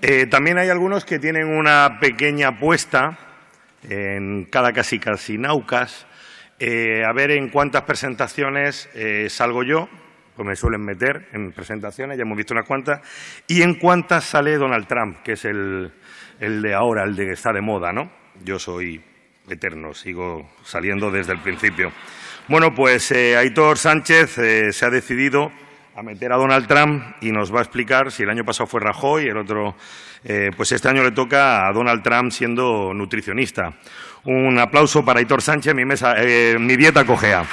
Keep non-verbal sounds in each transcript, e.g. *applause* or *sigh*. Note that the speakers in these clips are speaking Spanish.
Eh, también hay algunos que tienen una pequeña apuesta en cada casi casi naucas. Eh, a ver en cuántas presentaciones eh, salgo yo, pues me suelen meter en presentaciones, ya hemos visto unas cuantas, y en cuántas sale Donald Trump, que es el, el de ahora, el de que está de moda, ¿no? Yo soy eterno, sigo saliendo desde el principio. Bueno, pues Aitor Sánchez se ha decidido a meter a Donald Trump y nos va a explicar si el año pasado fue Rajoy, el otro, eh, pues este año le toca a Donald Trump siendo nutricionista. Un aplauso para Hitor Sánchez, mi, eh, mi dieta cojea.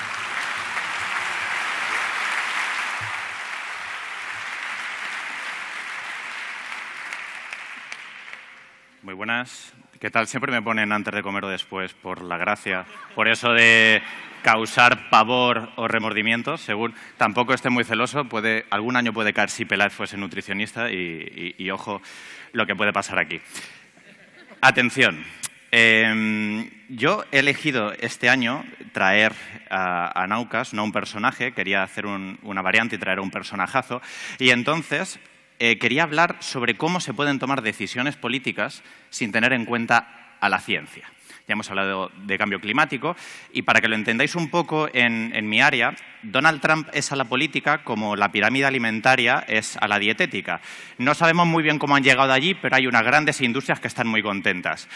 Muy buenas, ¿Qué tal? Siempre me ponen antes de comer o después, por la gracia. Por eso de causar pavor o remordimiento. según. Tampoco esté muy celoso, puede, algún año puede caer si Peláez fuese nutricionista y, ojo lo que puede pasar aquí. Atención. Em, yo he elegido este año traer a, Naucas, no un personaje, quería hacer una variante y traer un personajazo. Y entonces eh, quería hablar sobre cómo se pueden tomar decisiones políticas sin tener en cuenta a la ciencia. Ya hemos hablado de cambio climático y para que lo entendáis un poco en mi área, Donald Trump es a la política como la pirámide alimentaria es a la dietética. No sabemos muy bien cómo han llegado allí, pero hay unas grandes industrias que están muy contentas.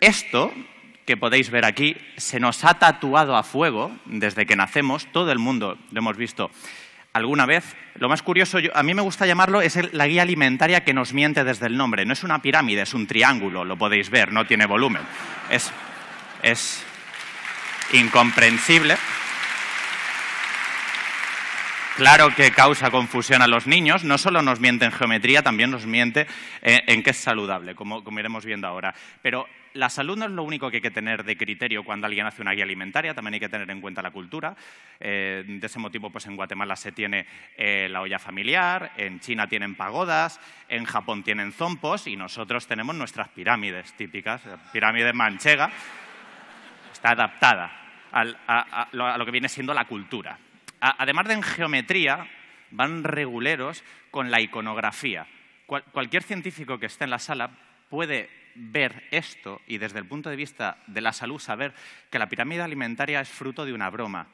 Esto que podéis ver aquí, se nos ha tatuado a fuego desde que nacemos, todo el mundo lo hemos visto alguna vez. Lo más curioso, a mí me gusta llamarlo, es la guía alimentaria que nos miente desde el nombre. No es una pirámide, es un triángulo, lo podéis ver, no tiene volumen. Es, es incomprensible. Claro que causa confusión a los niños, no solo nos miente en geometría, también nos miente eh, en qué es saludable, como, iremos viendo ahora. Pero la salud no es lo único que hay que tener de criterio cuando alguien hace una guía alimentaria, también hay que tener en cuenta la cultura. Eh, de ese motivo, pues en Guatemala se tiene eh, la olla familiar, en China tienen pagodas, en Japón tienen zompos y nosotros tenemos nuestras pirámides típicas, la pirámide manchega, está adaptada a lo que viene siendo la cultura además de en geometría, van reguleros con la iconografía. cualquier científico que esté en la sala puede ver esto y desde el punto de vista de la salud saber que la pirámide alimentaria es fruto de una broma.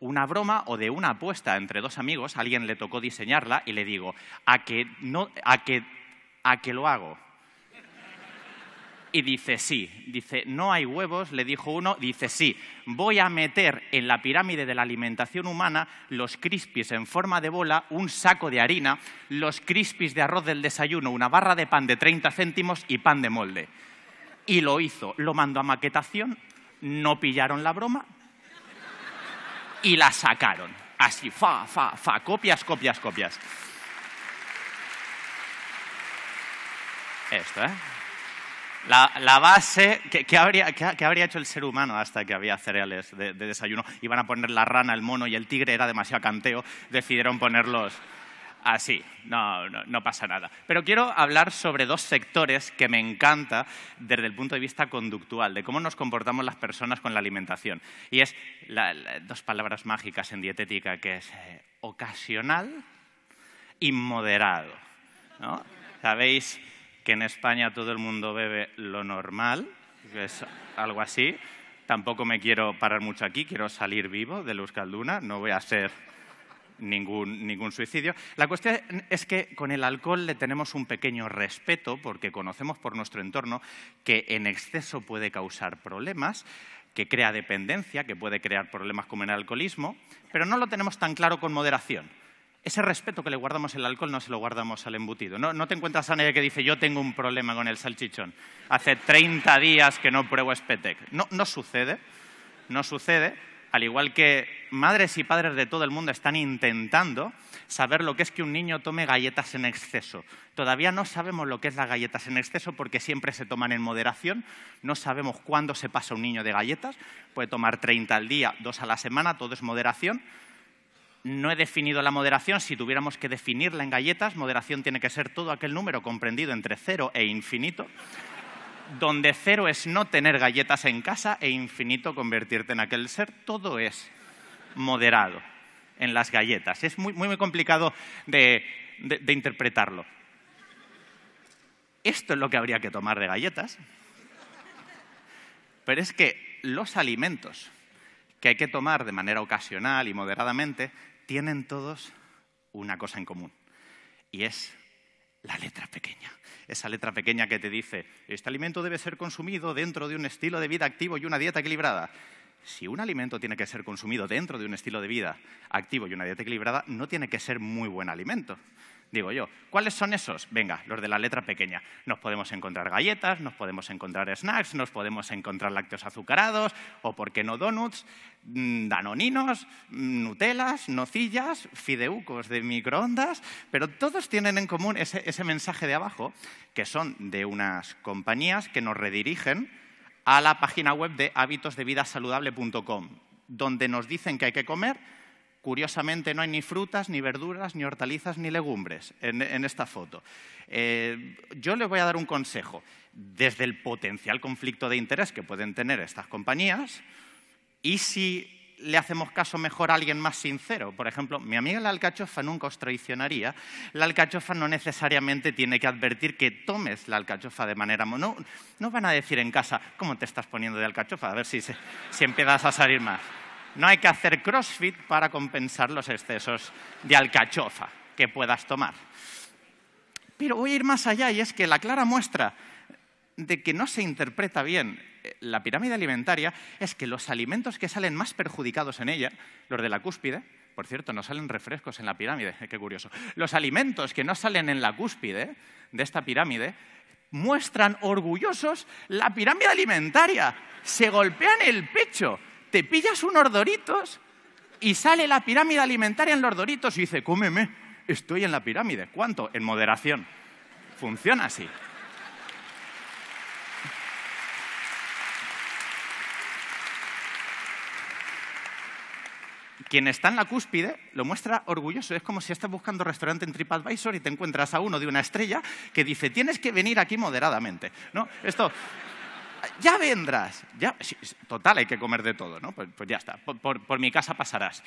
Una broma o de una apuesta entre dos amigos, alguien le tocó diseñarla y le digo, a que, a que, a que lo hago y dice sí. Dice, no hay huevos, le dijo uno, dice sí. Voy a meter en la pirámide de la alimentación humana los crispies en forma de bola, un saco de harina, los crispies de arroz del desayuno, una barra de pan de 30 céntimos y pan de molde. Y lo hizo. Lo mandó a maquetación, no pillaron la broma y la sacaron. Así, fa, fa, fa, copias, copias, copias. Esto, ¿eh? La, base, ¿qué, habría, hecho el ser humano hasta que había cereales de, desayuno? Iban a poner la rana, el mono y el tigre, era demasiado canteo, decidieron ponerlos así, no, no, pasa nada. Pero quiero hablar sobre dos sectores que me encanta desde el punto de vista conductual, de cómo nos comportamos las personas con la alimentación. Y es dos palabras mágicas en dietética, que es eh, ocasional y moderado. ¿Sabéis? que en España todo el mundo bebe lo normal, que es algo así. Tampoco me quiero parar mucho aquí, quiero salir vivo de Euskalduna, no voy a hacer ningún, ningún suicidio. La cuestión es que con el alcohol le tenemos un pequeño respeto porque conocemos por nuestro entorno que en exceso puede causar problemas, que crea dependencia, que puede crear problemas como el alcoholismo, pero no lo tenemos tan claro con moderación ese respeto que le guardamos al alcohol no se lo guardamos al embutido. No, te encuentras a nadie que dice, yo tengo un problema con el salchichón. Hace 30 días que no pruebo Spetec. No, no sucede, no sucede. Al igual que madres y padres de todo el mundo están intentando saber lo que es que un niño tome galletas en exceso. Todavía no sabemos lo que es las galletas en exceso porque siempre se toman en moderación. No sabemos cuándo se pasa un niño de galletas. Puede tomar 30 al día, dos a la semana, todo es moderación no he definido la moderación. Si tuviéramos que definirla en galletas, moderación tiene que ser todo aquel número comprendido entre cero e infinito, donde cero es no tener galletas en casa e infinito convertirte en aquel ser. Todo es moderado en las galletas. Es muy, muy, muy complicado de, de interpretarlo. Esto es lo que habría que tomar de galletas. Pero es que los alimentos que hay que tomar de manera ocasional y moderadamente tienen todos una cosa en común y es la letra pequeña. Esa letra pequeña que te dice, este alimento debe ser consumido dentro de un estilo de vida activo y una dieta equilibrada. Si un alimento tiene que ser consumido dentro de un estilo de vida activo y una dieta equilibrada, no tiene que ser muy buen alimento. Digo yo, ¿cuáles son esos? Venga, los de la letra pequeña. Nos podemos encontrar galletas, nos podemos encontrar snacks, nos podemos encontrar lácteos azucarados, o por qué no donuts, mm, danoninos, mm, nutelas, nocillas, fideucos de microondas, pero todos tienen en común ese, ese mensaje de abajo, que son de unas compañías que nos redirigen a la página web de hábitosdevidasaludable.com, donde nos dicen que hay que comer, Curiosamente no hay ni frutas, ni verduras, ni hortalizas, ni legumbres en, esta foto. Eh, yo les voy a dar un consejo. Desde el potencial conflicto de interés que pueden tener estas compañías, y si le hacemos caso mejor a alguien más sincero. Por ejemplo, mi amiga la alcachofa nunca os traicionaría. La alcachofa no necesariamente tiene que advertir que tomes la alcachofa de manera... No, no van a decir en casa, ¿cómo te estás poniendo de alcachofa? A ver si, si empiezas a salir más. No hay que hacer crossfit para compensar los excesos de alcachofa que puedas tomar. Pero voy a ir más allá y es que la clara muestra de que no se interpreta bien eh, la pirámide alimentaria es que los alimentos que salen más perjudicados en ella, los de la cúspide, por cierto, no salen refrescos en la pirámide, *laughs* qué curioso, los alimentos que no salen en la cúspide de esta pirámide muestran orgullosos la pirámide alimentaria, se golpean el pecho, te pillas unos doritos y sale la pirámide alimentaria en los doritos y dice, cómeme, estoy en la pirámide. ¿Cuánto? En moderación. Funciona así. quien está en la cúspide lo muestra orgulloso. Es como si estás buscando restaurante en TripAdvisor y te encuentras a uno de una estrella que dice, tienes que venir aquí moderadamente. ¿No? Esto, ya vendrás. Ya, total, hay que comer de todo, ¿no? Pues, pues ya está, por, mi casa pasarás.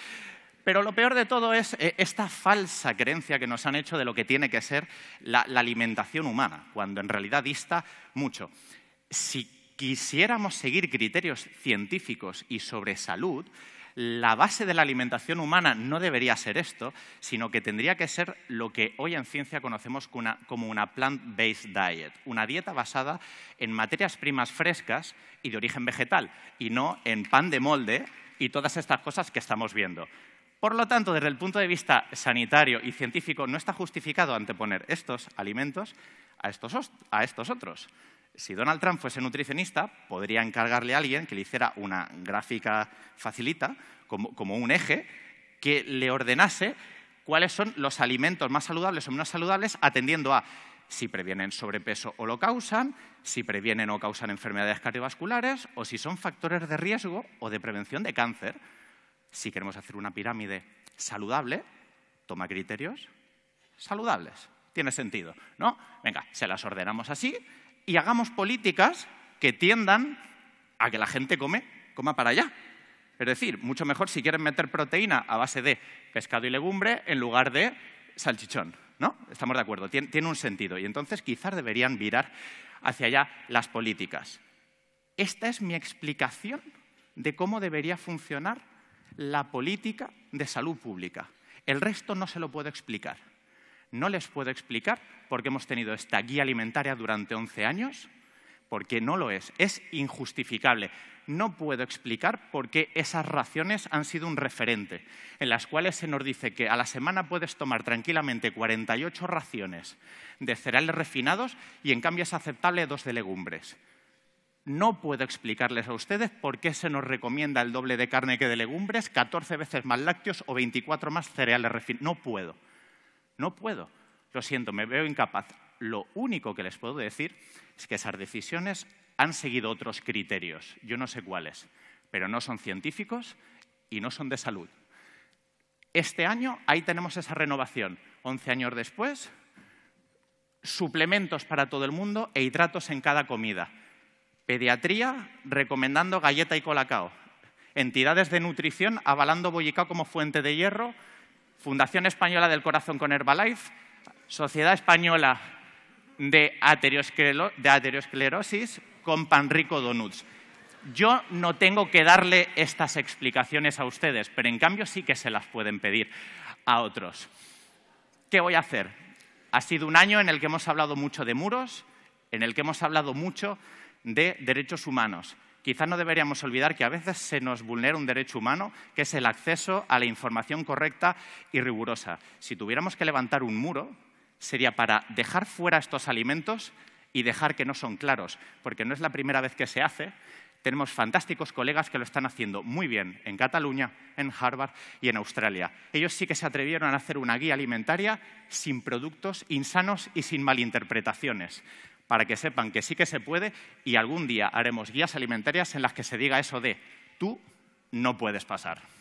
Pero lo peor de todo es eh, esta falsa creencia que nos han hecho de lo que tiene que ser la alimentación humana, cuando en realidad dista mucho. Si quisiéramos seguir criterios científicos y sobre salud, la base de la alimentación humana no debería ser esto, sino que tendría que ser lo que hoy en ciencia conocemos como una plant-based diet, una dieta basada en materias primas frescas y de origen vegetal, y no en pan de molde y todas estas cosas que estamos viendo. Por lo tanto, desde el punto de vista sanitario y científico, no está justificado anteponer estos alimentos a estos, otros. Si Donald Trump fuese nutricionista, podría encargarle a alguien que le hiciera una gráfica facilita, como, un eje, que le ordenase cuáles son los alimentos más saludables o menos saludables, atendiendo a si previenen sobrepeso o lo causan, si previenen o causan enfermedades cardiovasculares, o si son factores de riesgo o de prevención de cáncer. Si queremos hacer una pirámide saludable, toma criterios saludables. Tiene sentido, ¿no? Venga, se las ordenamos así y hagamos políticas que tiendan a que la gente come, coma para allá. Es decir, mucho mejor si quieren meter proteína a base de pescado y legumbre en lugar de salchichón. ¿No? Estamos de acuerdo, tiene, tiene un sentido. Y entonces quizás deberían virar hacia allá las políticas. Esta es mi explicación de cómo debería funcionar la política de salud pública. El resto no se lo puedo explicar. No les puedo explicar por qué hemos tenido esta guía alimentaria durante 11 años, porque no lo es. Es injustificable. No puedo explicar por qué esas raciones han sido un referente, en las cuales se nos dice que a la semana puedes tomar tranquilamente 48 raciones de cereales refinados y en cambio es aceptable dos de legumbres. No puedo explicarles a ustedes por qué se nos recomienda el doble de carne que de legumbres, 14 veces más lácteos o 24 más cereales refinados. No puedo. No puedo. Lo siento, me veo incapaz. Lo único que les puedo decir es que esas decisiones han seguido otros criterios, yo no sé cuáles, pero no son científicos y no son de salud. Este año ahí tenemos esa renovación. Once años después, suplementos para todo el mundo e hidratos en cada comida. Pediatría recomendando galleta y colacao. Entidades de nutrición avalando bollicao como fuente de hierro Fundación Española del Corazón con Herbalife, Sociedad Española de, Aterosclero, de Aterosclerosis con Panrico Donuts. Yo no tengo que darle estas explicaciones a ustedes, pero en cambio sí que se las pueden pedir a otros. ¿Qué voy a hacer? Ha sido un año en el que hemos hablado mucho de muros, en el que hemos hablado mucho de derechos humanos. Quizá no deberíamos olvidar que a veces se nos vulnera un derecho humano, que es el acceso a la información correcta y rigurosa. Si tuviéramos que levantar un muro, sería para dejar fuera estos alimentos y dejar que no son claros, porque no es la primera vez que se hace. Tenemos fantásticos colegas que lo están haciendo muy bien en Cataluña, en Harvard y en Australia. Ellos sí que se atrevieron a hacer una guía alimentaria sin productos insanos y sin malinterpretaciones para que sepan que sí que se puede y algún día haremos guías alimentarias en las que se diga eso de tú no puedes pasar.